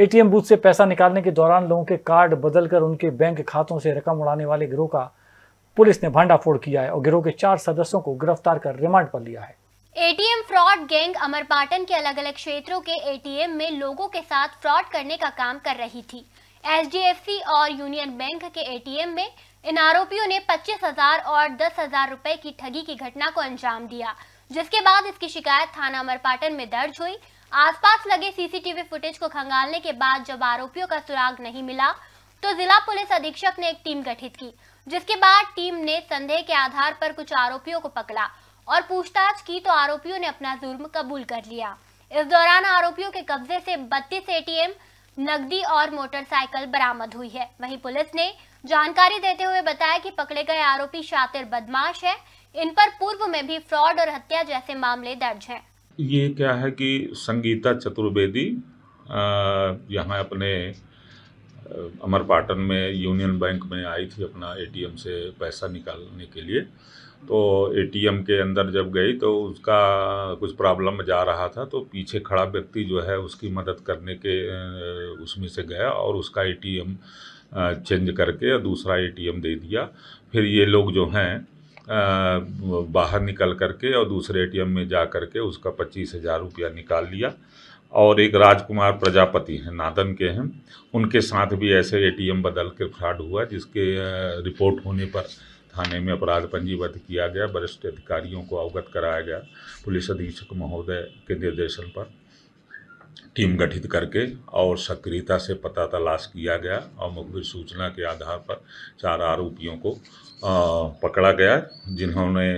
ATM booth से पैसा निकालने के दौरान लोगों के कार्ड बदलकर उनके बैंक खातों से रकम उड़ाने वाले गिरोह का पुलिस ने भांडाफोड़ किया है और गिरोह के चार सदस्यों को गिरफ्तार कर रिमांड पर लिया है एटीएम फ्रॉड गैंग अमरपाटन के अलग अलग क्षेत्रों के एटीएम में लोगों के साथ फ्रॉड करने का काम कर रही थी एस और यूनियन बैंक के एटीएम में इन आरोपियों ने पच्चीस हजार और दस हजार रूपए की ठगी की घटना को अंजाम दिया जिसके बाद इसकी शिकायत थाना अमरपाटन में दर्ज हुई आसपास लगे सीसीटीवी फुटेज को खंगालने के बाद जब आरोपियों का सुराग नहीं मिला तो जिला पुलिस अधीक्षक ने एक टीम गठित की जिसके बाद टीम ने संदेह के आधार पर कुछ आरोपियों को पकड़ा और पूछताछ की तो आरोपियों ने अपना जुर्म कबूल कर लिया इस दौरान आरोपियों के कब्जे से 32 एटीएम नकदी और मोटरसाइकिल बरामद हुई है वहीं पुलिस ने जानकारी देते हुए बताया कि पकड़े गए आरोपी शातिर बदमाश है इन पर पूर्व में भी फ्रॉड और हत्या जैसे मामले दर्ज हैं ये क्या है कि संगीता चतुर्वेदी यहाँ अपने अमरपाटन में यूनियन बैंक में आई थी अपना एटीएम से पैसा निकालने के लिए तो एटीएम के अंदर जब गई तो उसका कुछ प्रॉब्लम जा रहा था तो पीछे खड़ा व्यक्ति जो है उसकी मदद करने के उसमें से गया और उसका एटीएम चेंज करके दूसरा एटीएम दे दिया फिर ये लोग जो हैं बाहर निकल करके और दूसरे एटीएम में जा करके उसका पच्चीस हज़ार रुपया निकाल लिया और एक राजकुमार प्रजापति हैं नादन के हैं उनके साथ भी ऐसे एटीएम बदल के फ्रॉड हुआ जिसके रिपोर्ट होने पर थाने में अपराध पंजीबद्ध किया गया वरिष्ठ अधिकारियों को अवगत कराया गया पुलिस अधीक्षक महोदय के निर्देशन पर टीम गठित करके और सक्रियता से पता तलाश किया गया और मुखबिर सूचना के आधार पर चार आरोपियों को पकड़ा गया जिन्होंने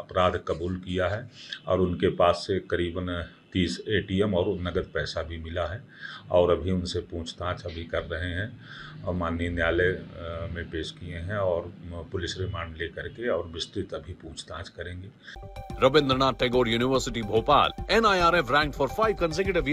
अपराध कबूल किया है और उनके पास से करीबन तीस ए और नगद पैसा भी मिला है और अभी उनसे पूछताछ अभी कर रहे हैं और माननीय न्यायालय में पेश किए हैं और पुलिस रिमांड लेकर के और विस्तृत अभी पूछताछ करेंगे Rabindranath Tagore university Bhopal N I R F rank for five consecutive